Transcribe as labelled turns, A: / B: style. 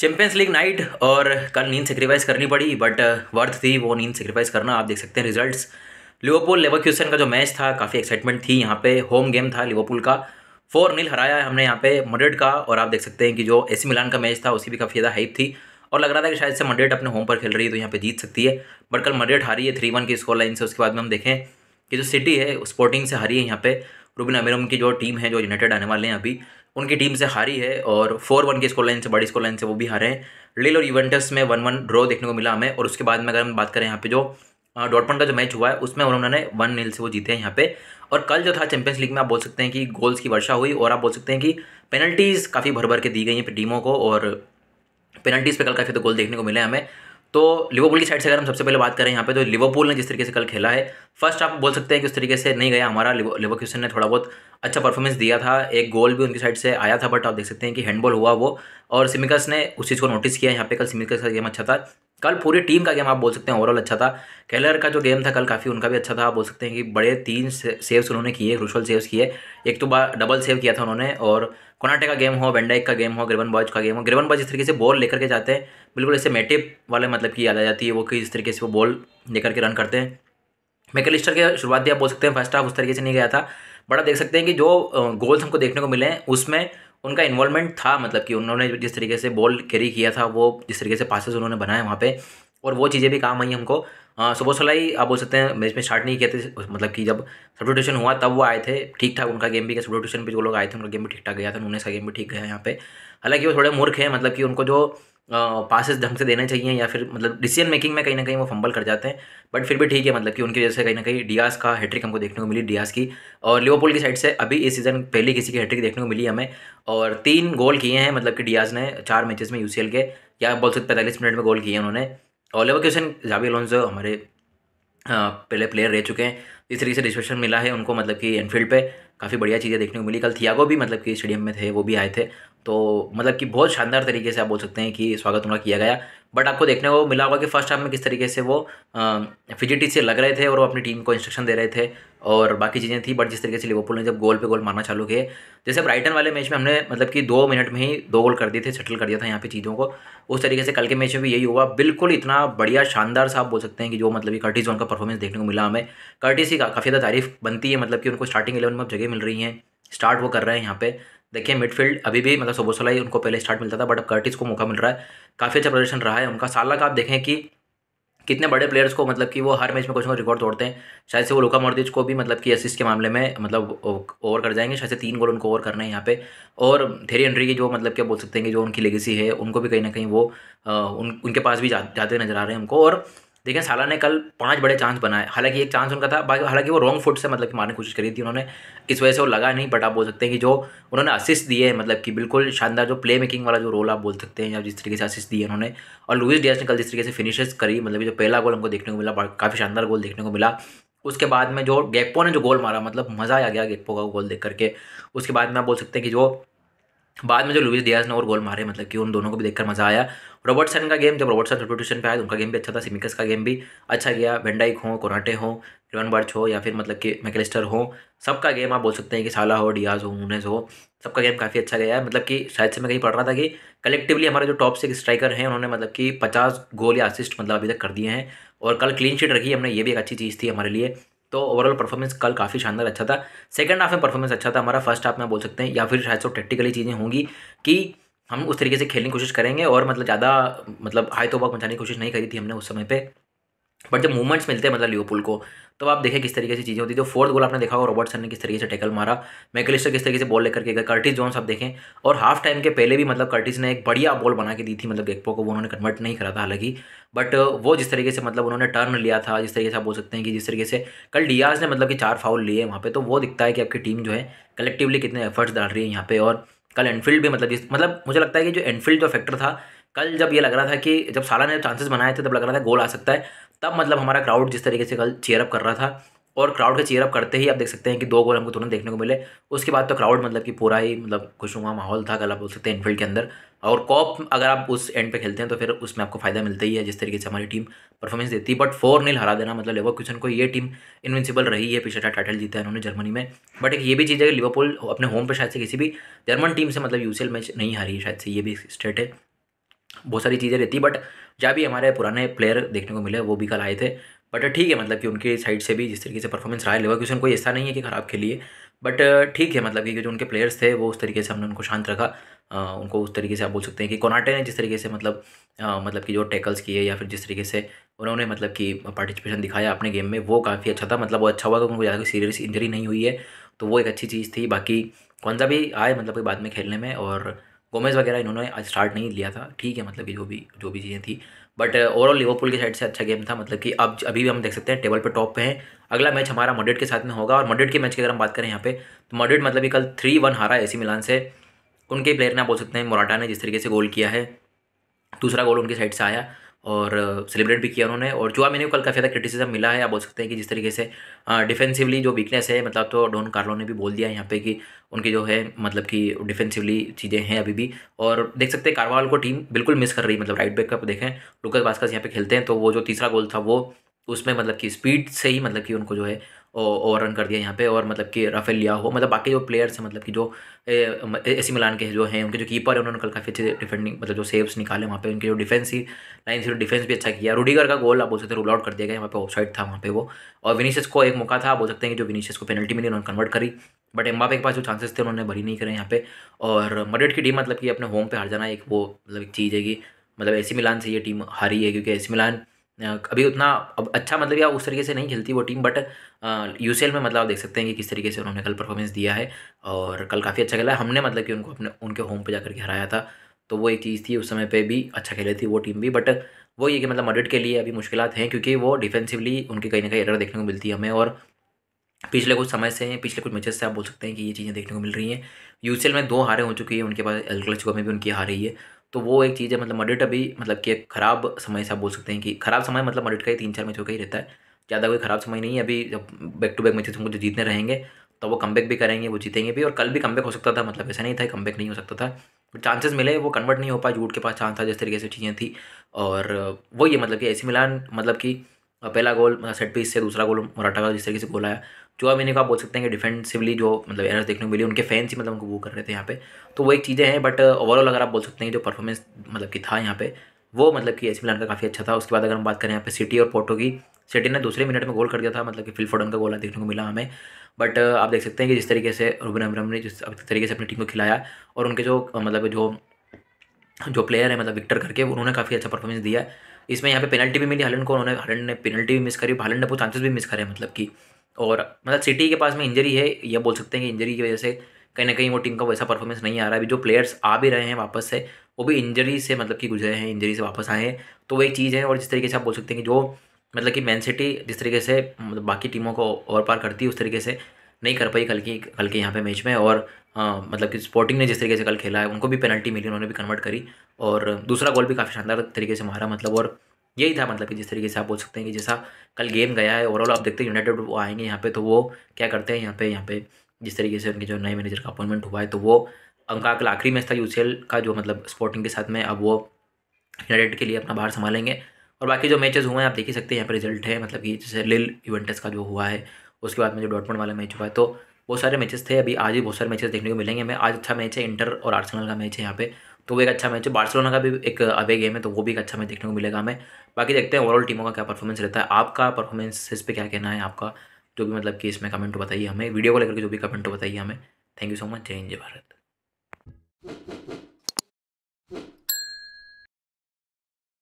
A: champions league night और कल नींद सेक्रीफाइस करनी पड़ी बट वर्थ uh, थी वो नींद सेक्रीफाइस करना आप देख सकते हैं रिजल्ट्स लिवोपुल लेवरक्यूसन का जो मैच था काफ़ी एक्साइटमेंट थी यहाँ पे होम गेम था लिवोपुल का फोर नील हराया है हमने यहाँ पे मड्रिड का और आप देख सकते हैं कि जो एसी मिलान का मैच था उसी भी काफ़ी ज़्यादा हाइप थी और लग रहा था कि शायद से मड्रिड अपने होम पर खेल रही है तो यहाँ पे जीत सकती है बट कल मड्रिड हारी है थ्री वन की स्कोर लाइन से उसके बाद में हम देखें कि जो सिटी है स्पोर्टिंग से हारी है यहाँ पे रूबिन अमिरम की जो टीम है जो यूनाइटेड आने वाले हैं अभी उनकी टीम से हारी है और फोर वन के स्कोर लाइन से बड़ी स्कोर लाइन से वो भी हारे हैं रिल और इवेंटस में वन वन ड्रॉ देखने को मिला हमें और उसके बाद में अगर हम बात करें यहाँ पे जो डॉटपन का जो मैच हुआ है उसमें उन्होंने वन नील से वो जीते हैं यहाँ पे और कल जो था चैंपियंस लीग में आप बोल सकते हैं कि गोल्स की वर्षा हुई और आप बोल सकते हैं कि पेनल्टीज़ काफ़ी भर भर के दी गई हैं टीमों को और पेनल्टीज़ पे कल काफ़ी तो गोल देखने को मिले हमें तो लिवरपूल की साइड से अगर हम सबसे पहले बात करें यहाँ पे तो लिवरपूल ने जिस तरीके से कल खेला है फर्स्ट आप बोल सकते हैं कि उस तरीके से नहीं गया हमारा लिवर ने थोड़ा बहुत अच्छा परफॉर्मेंस दिया था एक गोल भी उनकी साइड से आया था बट आप देख सकते हैं कि हैंडबॉल हुआ वो और सिमिकस ने उस चीज़ को नोटिस किया यहाँ पे कल सिमिकस का गेम अच्छा था कल पूरी टीम का गेम आप बोल सकते हैं ओवरऑल अच्छा था केलर का जो गेम था कल काफ़ी उनका भी अच्छा था आप बोल सकते हैं कि बड़े तीन सेव्स उन्होंने किए रुशल सेव्स किए एक तो बार डबल सेव किया था उन्होंने और कोनाटे का गेम हो वेंडाइक का गेम हो ग्रेवन बॉयज का गेम हो ग्रेवन बॉयज़ इस तरीके से बॉल लेकर के जाते हैं बिल्कुल ऐसे मेटिप वाले मतलब की याद आ जाती है वो किस तरीके से वो बॉल लेकर के रन करते हैं मैकलिस्टर के शुरुआती आप बोल सकते हैं फर्स्ट हाफ उस तरीके से नहीं गया था बड़ा देख सकते हैं कि जो गोल्स हमको देखने को मिले हैं उसमें उनका इन्वॉल्वमेंट था मतलब कि उन्होंने जिस तरीके से बॉल कैरी किया था वो जिस तरीके से पासेस उन्होंने बनाए वहाँ पे और वो चीज़ें भी काम आई हमको सुबह सलाई आप बोल सकते हैं मैच में स्टार्ट नहीं किए थे मतलब कि जब सब्रोटेशन हुआ तब वो आए थे ठीक ठाक उनका गेम भी सब्रोटेशन पर जो लोग आए थे उनका गेम भी ठीक ठाक गया था उन्होंने का गेम भी ठीक गया यहाँ पे हालांकि वो थोड़े मूर्ख हैं मतलब कि उनको जो पासिस ढंग से देने चाहिए या फिर मतलब डिसीजन मेकिंग में कहीं ना कहीं वो फंबल कर जाते हैं बट फिर भी ठीक है मतलब कि उनकी वजह से कहीं ना कहीं डियास का हैट्रिक हमको देखने को मिली डियास की और लिवरपूल की साइड से अभी इस सीज़न पहले किसी की हैट्रिक देखने को मिली हमें और तीन गोल किए हैं मतलब कि डियाज ने चार मैचेस में यू के या बोल सकते पैंतालीस मिनट में गोल किए उन्होंने और लेवर क्वेश्चन जावी अलोन्जो हमारे पहले प्लेयर रह चुके हैं इस तरीके से रिस्पेक्शन मिला है उनको मतलब कि एनफील्ड पे काफ़ी बढ़िया चीज़ें देखने को मिली कल थियागो भी मतलब कि स्टेडियम में थे वो भी आए थे तो मतलब कि बहुत शानदार तरीके से आप बोल सकते हैं कि स्वागत उनका किया गया बट आपको देखने को मिला होगा कि फर्स्ट हाफ में किस तरीके से वो फिजिटी से लग रहे थे और वो अपनी टीम को इंस्ट्रक्शन दे रहे थे और बाकी चीज़ें थी बट जिस तरीके से लिवरपूल ने जब गोल पे गोल मारना चालू किए जैसे ब्राइटन वाले मैच में हमने मतलब कि दो मिनट में ही दो गोल कर दिए थे सेटल कर दिया था यहाँ पे चीज़ों को उस तरीके से कल के मैच में भी यही हुआ बिल्कुल इतना बढ़िया शानदार साहब बोल सकते हैं कि जो मतलब कि कर्टिस उनका परफॉर्मेंस देखने को मिला हमें कर्टिस की काफ़ी ज़्यादा तारीफ बनती है मतलब कि उनको स्टार्टिंग इलेवन में जगह मिल रही है स्टार्ट वो कर रहे हैं यहाँ पे देखिए मिडफील्ड अभी भी मतलब सोबोसला ही उनको पहले स्टार्ट मिलता था बट अब कर्टिस को मौका मिल रहा है काफ़ी अच्छा प्रदर्शन रहा है उनका साल का आप देखें कि कितने बड़े प्लेयर्स को मतलब कि वो हर मैच में कुछ ना रिकॉर्ड तोड़ते हैं शायद से वो लुका मॉर्डिच को भी मतलब कि असिस्ट के मामले में मतलब ओवर कर जाएंगे शायद से तीन गोल उनको ओवर करना है यहाँ पे और थेरी एंट्री की जो मतलब क्या बोल सकते हैं कि जो उनकी लेगेसी है उनको भी कहीं ना कहीं वो उन उनके पास भी जा, जाते नजर आ रहे हैं हमको और देखें साला ने कल पांच बड़े चांस बनाए हालांकि एक चांस उनका था बाकी हालांकि वो रॉन्ग फुट से मतलब कि मारने की कोशिश करी थी उन्होंने इस वजह से वो लगा नहीं बट आप बोल सकते हैं कि जो उन्होंने असिस्ट दिए मतलब कि बिल्कुल शानदार जो प्ले मेकिंग वाला जो रोल आप बोल सकते हैं या जिस तरीके से असिस्ट दिए उन्होंने और लुइस डियास ने कल जिस तरीके से फिनिशेस करी मतलब जो पहला गोल हमको देखने को मिला काफ़ी शानदार गोल देखने को मिला उसके बाद में जो गेप्पो ने जो गोल मारा मतलब मज़ा आ गया गेप्पो का गोल देख करके उसके बाद में आप बोल सकते हैं कि जो बाद में जो लुइस डियाज ने और गोल मारे मतलब कि उन दोनों को भी देखकर मजा आया रॉबर्टसन का गेम जब रॉबर्टसन सब्सटीट्यूशन पे आया तो उनका गेम भी अच्छा था सिमिकस का गेम भी अच्छा गया वेंडाइक हो कोराटे हो रिवन बर्च हो या फिर मतलब कि मैकेलिस्टर हो सबका गेम आप बोल सकते हैं कि साला हो डियाज हो मूनेस हो सबका गेम काफ़ी अच्छा गया है मतलब कि शायद से मैं कहीं पढ़ रहा था कि कलेक्टिवली हमारे जो टॉप सिक्स स्ट्राइकर हैं उन्होंने मतलब कि पचास गोल या असिस्ट मतलब अभी तक कर दिए हैं और कल क्लीन शीट रखी हमने ये भी एक अच्छी चीज़ थी हमारे लिए तो ओवरऑल परफॉर्मेंस कल काफ़ी शानदार अच्छा था सेकंड हाफ में परफॉर्मेंस अच्छा था हमारा फर्स्ट हाफ में बोल सकते हैं या फिर शायद सो टेक्टिकली चीज़ें होंगी कि हम उस तरीके से खेलने की कोशिश करेंगे और मतलब ज़्यादा मतलब हाई तो बाग मचाने की कोशिश नहीं करी थी हमने उस समय पर बट जब मूवमेंट्स मिलते हैं मतलब लियोपुल को तो आप देखें किस तरीके से चीज़ें होती है तो फोर्थ गोल आपने देखा होगा रॉबर्टसन ने किस तरीके से टैकल मारा मैकलिस्टर किस तरीके से बॉल लेकर के गए कर्टिस जोन्स आप देखें और हाफ टाइम के पहले भी मतलब कर्टिस ने एक बढ़िया बॉल बना के दी थी मतलब गेकपो को वो उन्होंने कन्वर्ट नहीं करा था हालांकि बट वो जिस तरीके से मतलब उन्होंने टर्न लिया था जिस तरीके से आप बोल सकते हैं कि जिस तरीके से कल डियाज ने मतलब कि चार फाउल लिए वहाँ पर तो वो दिखता है कि आपकी टीम जो है कलेक्टिवली कितने एफर्ट्स डाल रही है यहाँ पे और कल एनफील्ड भी मतलब मतलब मुझे लगता है कि जो एनफील्ड जो फैक्टर था कल जब ये लग रहा था कि जब साला ने चांसेस बनाए थे तब लग रहा था गोल आ सकता है तब मतलब हमारा क्राउड जिस तरीके से कल चेयरअप कर रहा था और क्राउड का चेयरअप करते ही आप देख सकते हैं कि दो गोल हमको तुरंत देखने को मिले उसके बाद तो क्राउड मतलब कि पूरा ही मतलब खुशनुमा माहौल था कल आप बोल सकते हैं एनफील्ड के अंदर और कॉप अगर आप उस एंड पे खेलते हैं तो फिर उसमें आपको फायदा मिलता ही है जिस तरीके से हमारी टीम परफॉर्मेंस देती है बट फोर नील हरा देना मतलब लेवर क्वेश्चन को ये टीम इन्विंसिबल रही है पिछड़ा टाइटल जीता है उन्होंने जर्मनी में बट एक ये भी चीज़ है कि लिवरपूल अपने होम पर शायद से किसी भी जर्मन टीम से मतलब यूसीएल मैच नहीं हारी शायद से ये भी स्टेट है बहुत सारी चीज़ें रहती बट जहाँ भी हमारे पुराने प्लेयर देखने को मिले वो भी कल आए थे बट ठीक है मतलब कि उनके साइड से भी जिस तरीके से परफॉर्मेंस रहा है क्वेश्चन कोई ऐसा नहीं है कि ख़राब खेली लिए बट ठीक है मतलब कि जो उनके प्लेयर्स थे वो उस तरीके से हमने उनको शांत रखा आ, उनको उस तरीके से आप बोल सकते हैं कि कोनाटे ने जिस तरीके से मतलब आ, मतलब कि जो टैकल्स किए या फिर जिस तरीके से उन्होंने मतलब कि पार्टिसिपेशन दिखाया अपने गेम में वो काफ़ी अच्छा था मतलब वो अच्छा हुआ कि उनको ज़्यादा कोई सीरियस इंजरी नहीं हुई है तो वो एक अच्छी चीज़ थी बाकी कौन सा भी आए मतलब कि बाद में खेलने में और गोमेज़ वगैरह इन्होंने स्टार्ट नहीं लिया था ठीक है मतलब कि जो भी जो भी चीज़ें थी बट ओवरऑल लिवरपूल के साइड से अच्छा गेम था मतलब कि अब अभी भी हम देख सकते हैं टेबल पे टॉप पे हैं अगला मैच हमारा मडेड के साथ में होगा और मडेड के मैच की अगर हम बात करें यहाँ पे तो मडेड मतलब कि कल थ्री वन हारा एसी मिलान से उनके प्लेयर ने बोल सकते हैं मोराटा ने जिस तरीके से गोल किया है दूसरा गोल उनके साइड से आया और सेलिब्रेट भी किया उन्होंने और जो मैंने कल काफ़ी ज़्यादा क्रिटिसिज्म मिला है आप बोल सकते हैं कि जिस तरीके से डिफेंसिवली जो वीकनेस है मतलब तो डॉन कार्लो ने भी बोल दिया यहाँ पे कि उनकी जो है मतलब कि डिफेंसिवली चीज़ें हैं अभी भी और देख सकते हैं कारवाल को टीम बिल्कुल मिस कर रही मतलब राइट बैक का देखें लुकस बास्कस यहाँ पे खेलते हैं तो वो जो तीसरा गोल था वो उसमें मतलब कि स्पीड से ही मतलब कि उनको जो है ओवर रन कर दिया यहाँ पे और मतलब कि राफेल लिया हो मतलब बाकी जो प्लेयर्स हैं मतलब कि जो ए सी मिलान के जो हैं उनके जो कीपर है उन्होंने कल काफ़ी अच्छे डिफेंडिंग मतलब जो सेव्स निकाले वहाँ पे उनके जो डिफेंस ही लाइन से डिफेंस भी अच्छा किया रूडीगर का गोल आप बोल सकते रूल आउट कर दिया गया वहाँ पे ऑफ था वहाँ पे वो और विनीशस को एक मौका था आप बोल सकते हैं कि जो विनीशस को पेनल्टी मिली उन्होंने कन्वर्ट करी बट एम्बापे के पास जो चांसेस थे उन्होंने भरी नहीं करे यहाँ पे और मडेड की टीम मतलब कि अपने होम पे हार जाना एक वो मतलब एक चीज़ है कि मतलब एसी मिलान से ये टीम हारी है क्योंकि एसी मिलान अभी उतना अब अच्छा मतलब या उस तरीके से नहीं खेलती वो टीम बट यू में मतलब आप देख सकते हैं कि किस तरीके से उन्होंने कल परफॉर्मेंस दिया है और कल काफ़ी अच्छा खेला है हमने मतलब कि उनको अपने उनके होम पे जा करके हराया था तो वो एक चीज़ थी उस समय पे भी अच्छा खेले थी वो टीम भी बट वो ये कि मतलब मडिट के लिए अभी मुश्किल हैं क्योंकि वो डिफेंसिवली उनके कहीं ना कहीं एरर देखने को मिलती है हमें और पिछले कुछ समय से पिछले कुछ मैचेस से आप बोल सकते हैं कि ये चीज़ें देखने को मिल रही हैं यू में दो हारें हो चुकी हैं उनके पास एल क्लचको में भी उनकी हार रही है तो वो एक चीज़ है मतलब मडिट अभी मतलब कि एक ख़राब समय से आप बोल सकते हैं कि ख़राब समय मतलब मडिट का ही तीन चार मैचों का ही रहता है ज़्यादा कोई ख़राब समय नहीं है अभी जब बैक टू बैक मैचेस उनको जो जीतने रहेंगे तो वो कम भी करेंगे वो जीतेंगे भी और कल भी कम हो सकता था मतलब ऐसा नहीं था कम नहीं हो सकता था चांसेस मिले वो कन्वर्ट नहीं हो पाए जूट के पास चांस था जिस तरीके से चीज़ें थी और वही है मतलब कि ऐसी मिलान मतलब कि पहला गोल सेट पीस से दूसरा गोल मराठा का जिस तरीके से गोल आया जो अब इन्हें आप बोल सकते हैं कि डिफेंसिवली जो मतलब एरर्स देखने को मिली उनके फैंस ही मतलब उनको वो कर रहे थे यहाँ पे तो वो एक चीज़ें हैं बट ओवरऑल अगर आप बोल सकते हैं जो परफॉर्मेंस मतलब कि था यहाँ पे वो मतलब कि एसी मिलान का काफ़ी अच्छा था उसके बाद अगर हम बात करें यहाँ पे सिटी और पोर्टो की सिटी ने दूसरे मिनट में गोल कर दिया था मतलब कि फिल फोडन का गोल देखने को मिला हमें बट आप देख सकते हैं कि जिस तरीके से रुबिन अमरम ने जिस तरीके से अपनी टीम को खिलाया और उनके जो मतलब जो जो प्लेयर है मतलब विक्टर करके उन्होंने काफ़ी अच्छा परफॉर्मेंस दिया है इसमें यहाँ पे पेनल्टी भी मिली हालन को उन्होंने हालन ने पेनल्टी भी मिस करी हालन ने वो चांसेस भी मिस करे मतलब कि और मतलब सिटी के पास में इंजरी है यह बोल सकते हैं कि इंजरी की वजह से कहीं ना कहीं वो टीम का वैसा परफॉर्मेंस नहीं आ रहा है अभी जो प्लेयर्स आ भी रहे हैं वापस से वो भी इंजरी से मतलब कि गुजरे हैं इंजरी से वापस आए हैं तो वही चीज़ है और जिस तरीके से आप बोल सकते हैं कि जो मतलब कि मैन सिटी जिस तरीके से मतलब बाकी टीमों को ओवर पार करती है उस तरीके से नहीं कर पाई कल की कल के यहाँ पे मैच में और आ, हाँ, मतलब कि स्पोर्टिंग ने जिस तरीके से कल खेला है उनको भी पेनल्टी मिली उन्होंने भी कन्वर्ट करी और दूसरा गोल भी काफ़ी शानदार तरीके से मारा मतलब और यही था मतलब कि जिस तरीके से आप बोल सकते हैं कि जैसा कल गेम गया है ओवरऑल आप देखते हैं यूनाइटेड वो आएंगे यहाँ पे तो वो क्या करते हैं यहाँ पे यहाँ पे जिस तरीके से उनके जो नए मैनेजर का अपॉइंटमेंट हुआ है तो वो उनका कल आखिरी मैच था यू का जो मतलब स्पोर्टिंग के साथ में अब वो यूनाइटेड के लिए अपना बाहर संभालेंगे और बाकी जो मैचेज हुए हैं आप देख ही सकते हैं यहाँ पर रिजल्ट है मतलब कि जैसे लिल इवेंटस का जो हुआ है उसके बाद में जो डॉटमंड वाला मैच हुआ है तो बहुत सारे मैचेस थे अभी आज भी बहुत सारे मैचेस देखने को मिलेंगे हमें आज अच्छा मैच है इंटर और आर्सेनल का मैच है यहाँ पे तो वो एक अच्छा मैच है बार्सिलोना का भी एक अवे गेम है तो वो भी एक अच्छा मैच देखने को मिलेगा हमें बाकी देखते हैं ओवरऑल टीमों का क्या परफॉर्मेंस रहता है आपका परफॉर्मेंस इस पर क्या कहना है आपका जो भी मतलब कि इसमें कमेंट बताइए हमें वीडियो को लेकर जो भी कमेंट बताइए हमें थैंक यू सो मच जय हिंद जय भारत